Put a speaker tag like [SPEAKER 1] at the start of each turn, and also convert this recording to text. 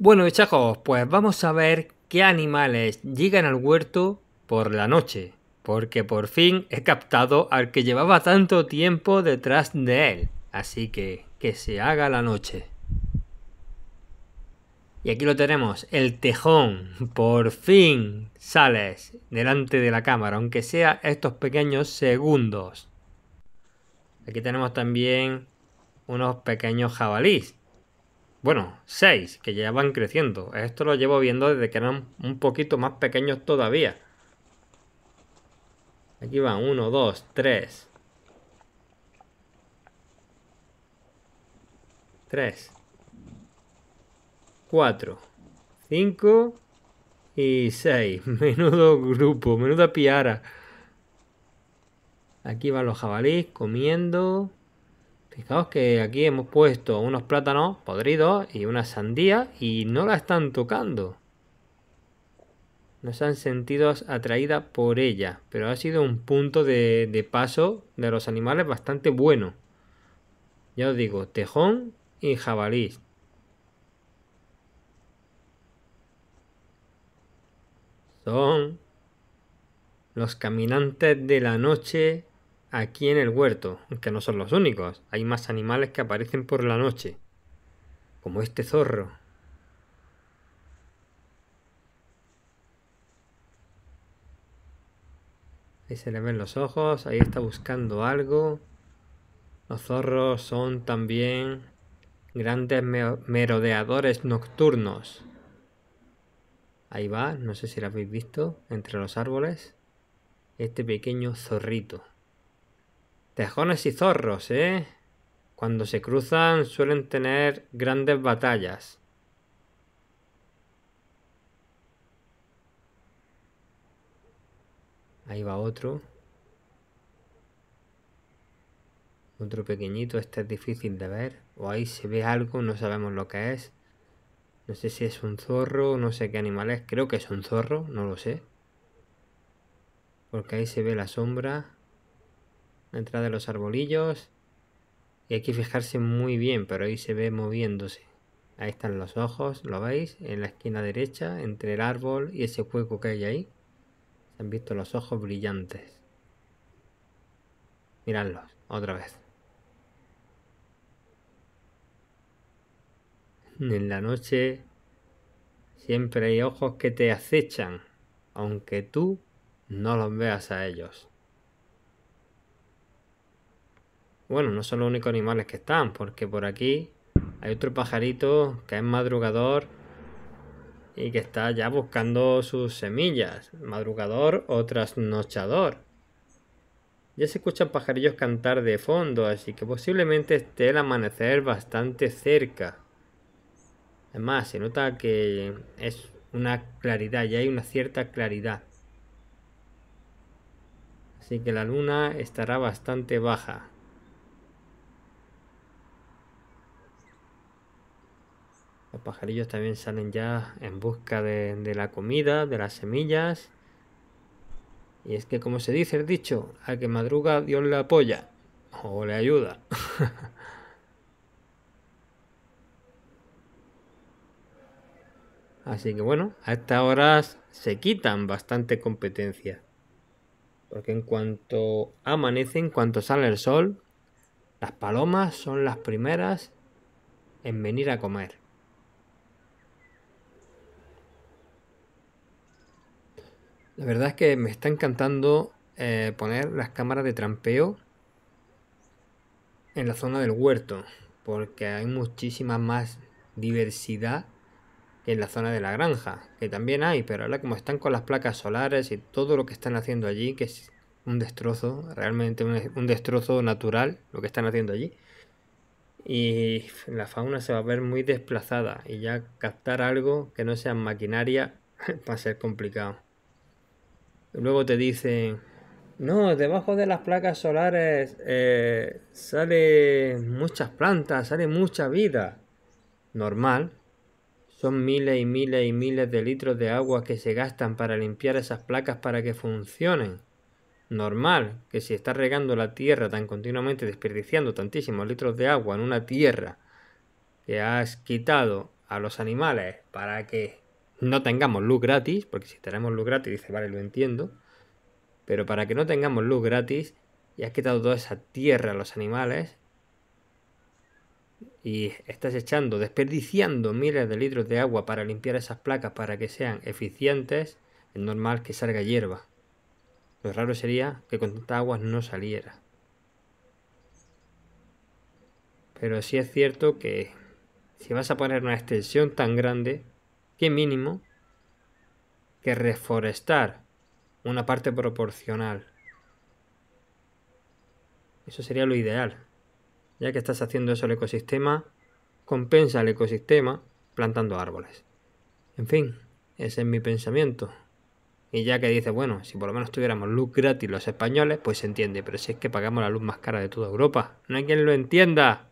[SPEAKER 1] Bueno, muchachos, pues vamos a ver qué animales llegan al huerto por la noche, porque por fin he captado al que llevaba tanto tiempo detrás de él. Así que que se haga la noche. Y aquí lo tenemos, el tejón. Por fin sales delante de la cámara, aunque sea estos pequeños segundos. Aquí tenemos también unos pequeños jabalíes bueno, seis, que ya van creciendo. Esto lo llevo viendo desde que eran un poquito más pequeños todavía. Aquí van, uno, dos, tres. Tres. Cuatro. Cinco. Y seis. Menudo grupo, menuda piara. Aquí van los jabalíes comiendo. Fijaos que aquí hemos puesto unos plátanos podridos y una sandía y no la están tocando. No se han sentido atraídas por ella, pero ha sido un punto de, de paso de los animales bastante bueno. Ya os digo, tejón y jabalí. Son los caminantes de la noche aquí en el huerto, que no son los únicos, hay más animales que aparecen por la noche, como este zorro. Ahí se le ven los ojos, ahí está buscando algo. Los zorros son también grandes merodeadores nocturnos. Ahí va, no sé si lo habéis visto, entre los árboles, este pequeño zorrito. Tejones y zorros, ¿eh? Cuando se cruzan suelen tener grandes batallas. Ahí va otro. Otro pequeñito, este es difícil de ver. O ahí se ve algo, no sabemos lo que es. No sé si es un zorro, no sé qué animal es. Creo que es un zorro, no lo sé. Porque ahí se ve la sombra. Entra de los arbolillos. Y hay que fijarse muy bien, pero ahí se ve moviéndose. Ahí están los ojos, ¿lo veis? En la esquina derecha, entre el árbol y ese hueco que hay ahí. Se han visto los ojos brillantes. Miradlos, otra vez. En la noche siempre hay ojos que te acechan, aunque tú no los veas a ellos. Bueno, no son los únicos animales que están, porque por aquí hay otro pajarito que es madrugador y que está ya buscando sus semillas. Madrugador o trasnochador. Ya se escuchan pajarillos cantar de fondo, así que posiblemente esté el amanecer bastante cerca. Además, se nota que es una claridad, ya hay una cierta claridad. Así que la luna estará bastante baja. Los pajarillos también salen ya en busca de, la comida, de las semillas. Y es que como se dice el dicho, a que madruga Dios le apoya o le ayuda. Así que bueno, a estas horas se quitan bastante competencia. Porque en cuanto amanece, en cuanto sale el sol, las palomas son las primeras en venir a comer. La verdad es que me está encantando eh, poner las cámaras de trampeo en la zona del huerto, porque hay muchísima más diversidad que en la zona de la granja, que también hay, pero ahora como están con las placas solares y todo lo que están haciendo allí, que es un destrozo, realmente un, destrozo natural lo que están haciendo allí. Y la fauna se va a ver muy desplazada y ya captar algo que no sea maquinaria va a ser complicado. Luego te dicen, no, debajo de las placas solares eh, sale muchas plantas, sale mucha vida. Normal. Son miles y miles y miles de litros de agua que se gastan para limpiar esas placas para que funcionen. Normal que si estás regando la tierra tan continuamente, desperdiciando tantísimos litros de agua en una tierra que has quitado a los animales para que no tengamos luz gratis, porque si tenemos luz gratis, dice, vale, lo entiendo, pero para que no tengamos luz gratis, y has quitado toda esa tierra a los animales, y estás echando, desperdiciando miles de litros de agua para limpiar esas placas para que sean eficientes, es normal que salga hierba. Lo raro sería que con tanta aguas no saliera. Pero sí es cierto que si vas a poner una extensión tan grande, qué mínimo que reforestar una parte proporcional. Eso sería lo ideal. Ya que estás haciendo eso el ecosistema, compensa el ecosistema plantando árboles. En fin, ese es mi pensamiento. Y ya que dices, bueno, si por lo menos tuviéramos luz gratis los españoles, pues se entiende, pero si es que pagamos la luz más cara de toda Europa, no hay quien lo entienda.